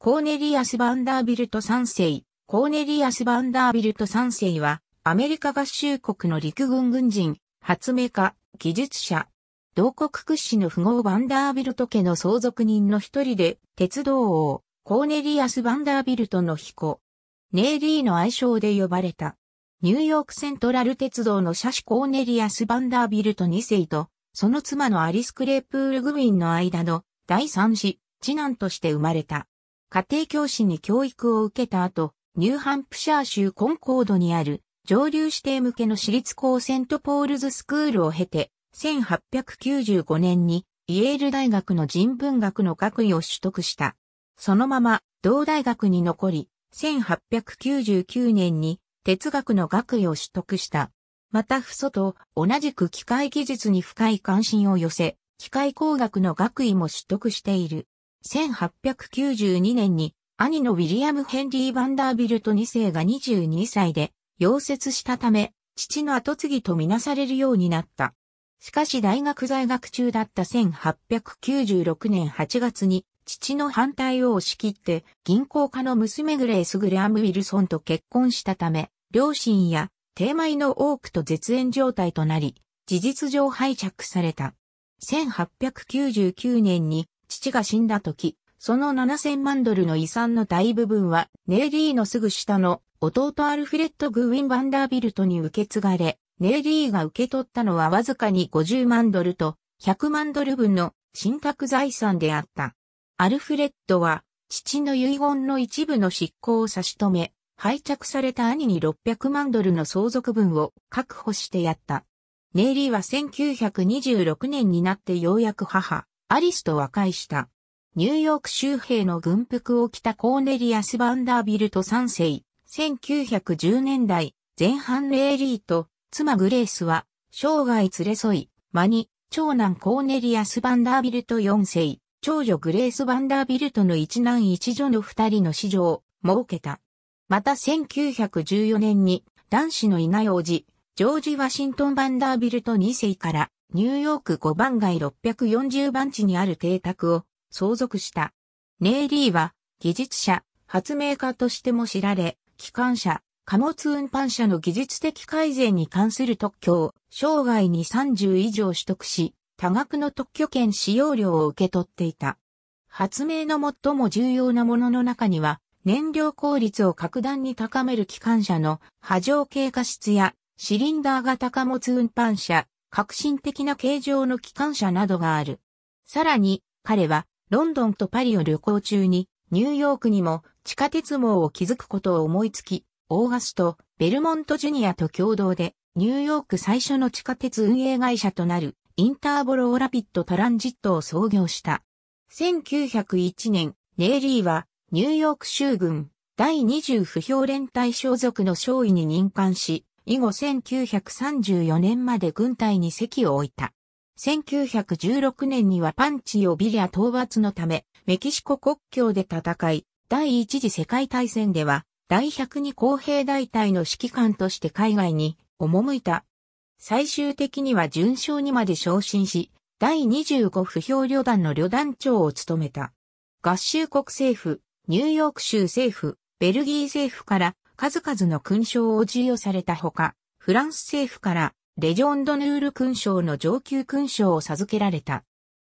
コーネリアス・バンダービルト3世。コーネリアス・バンダービルト3世は、アメリカ合衆国の陸軍軍人、発明家、技術者。同国屈指の富豪バンダービルト家の相続人の一人で、鉄道王、コーネリアス・バンダービルトの彦。ネイリーの愛称で呼ばれた。ニューヨークセントラル鉄道の車種コーネリアス・バンダービルト2世と、その妻のアリス・クレープール・グウィンの間の第三子、次男として生まれた。家庭教師に教育を受けた後、ニューハンプシャー州コンコードにある上流指定向けの私立校セントポールズスクールを経て、1895年にイエール大学の人文学の学位を取得した。そのまま同大学に残り、1899年に哲学の学位を取得した。また父祖と同じく機械技術に深い関心を寄せ、機械工学の学位も取得している。1892年に兄のウィリアム・ヘンリー・バンダービルト2世が22歳で溶接したため、父の後継ぎとみなされるようになった。しかし大学在学中だった1896年8月に父の反対を押し切って銀行家の娘グレース・グレアム・ウィルソンと結婚したため、両親や低米の多くと絶縁状態となり、事実上拝着された。1899年に父が死んだ時、その7000万ドルの遺産の大部分は、ネイリーのすぐ下の弟アルフレッド・グウィン・バンダービルトに受け継がれ、ネイリーが受け取ったのはわずかに50万ドルと100万ドル分の信託財産であった。アルフレッドは、父の遺言の一部の執行を差し止め、拝着された兄に600万ドルの相続分を確保してやった。ネイリーは1926年になってようやく母、アリスと和解した。ニューヨーク州兵の軍服を着たコーネリアス・バンダービルト3世、1910年代前半レエリーと妻グレースは生涯連れ添い、間に長男コーネリアス・バンダービルト4世、長女グレース・バンダービルトの一男一女の二人の子女を設けた。また1914年に男子のいない王子、ジョージ・ワシントン・バンダービルト2世からニューヨーク5番街640番地にある邸宅を相続した。ネイリーは技術者、発明家としても知られ、機関車、貨物運搬車の技術的改善に関する特許を生涯に30以上取得し、多額の特許権使用料を受け取っていた。発明の最も重要なものの中には、燃料効率を格段に高める機関車の波状経過室やシリンダー型貨物運搬車、革新的な形状の機関車などがある。さらに、彼は、ロンドンとパリを旅行中に、ニューヨークにも地下鉄網を築くことを思いつき、オーガスト、ベルモントジュニアと共同で、ニューヨーク最初の地下鉄運営会社となる、インターボローラピッドトランジットを創業した。1901年、ネイリーは、ニューヨーク州軍、第20不評連隊所属の少尉に任官し、以後1934年まで軍隊に席を置いた。1916年にはパンチをビリア討伐のため、メキシコ国境で戦い、第一次世界大戦では、第102公平大隊の指揮官として海外に赴いた。最終的には準将にまで昇進し、第25不評旅団の旅団長を務めた。合衆国政府、ニューヨーク州政府、ベルギー政府から数々の勲章を授与されたほか、フランス政府からレジョンドヌール勲章の上級勲章を授けられた。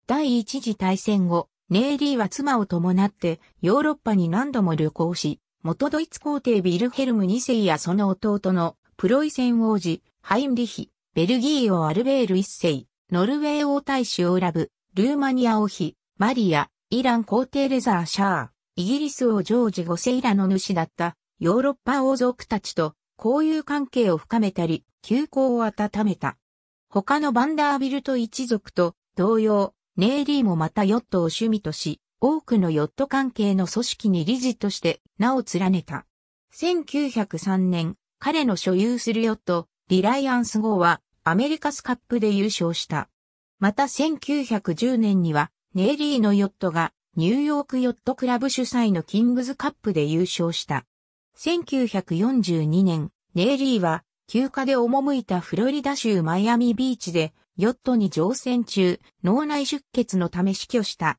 第一次大戦後、ネイリーは妻を伴ってヨーロッパに何度も旅行し、元ドイツ皇帝ビルヘルム2世やその弟のプロイセン王子、ハインリヒ、ベルギー王アルベール1世、ノルウェー王大使オーラブ、ルーマニア王妃、マリア、イラン皇帝レザー・シャー、イギリス王ジョージ5世らの主だったヨーロッパ王族たちと交友関係を深めたり、旧交を温めた。他のバンダービルト一族と同様、ネイリーもまたヨットを趣味とし、多くのヨット関係の組織に理事として名を連ねた。1903年、彼の所有するヨット、リライアンス号はアメリカスカップで優勝した。また1910年には、ネイリーのヨットがニューヨークヨットクラブ主催のキングズカップで優勝した。1942年、ネイリーは休暇で赴いたフロリダ州マイアミビーチでヨットに乗船中、脳内出血のため死去した。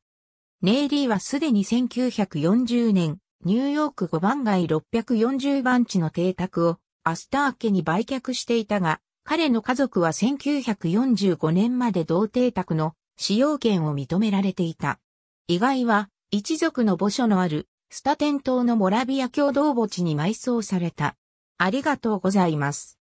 ネイリーはすでに1940年、ニューヨーク5番街640番地の邸宅をアスター家に売却していたが、彼の家族は1945年まで同邸宅の使用権を認められていた。意外は一族の墓所のあるスタテン島のモラビア共同墓地に埋葬された。ありがとうございます。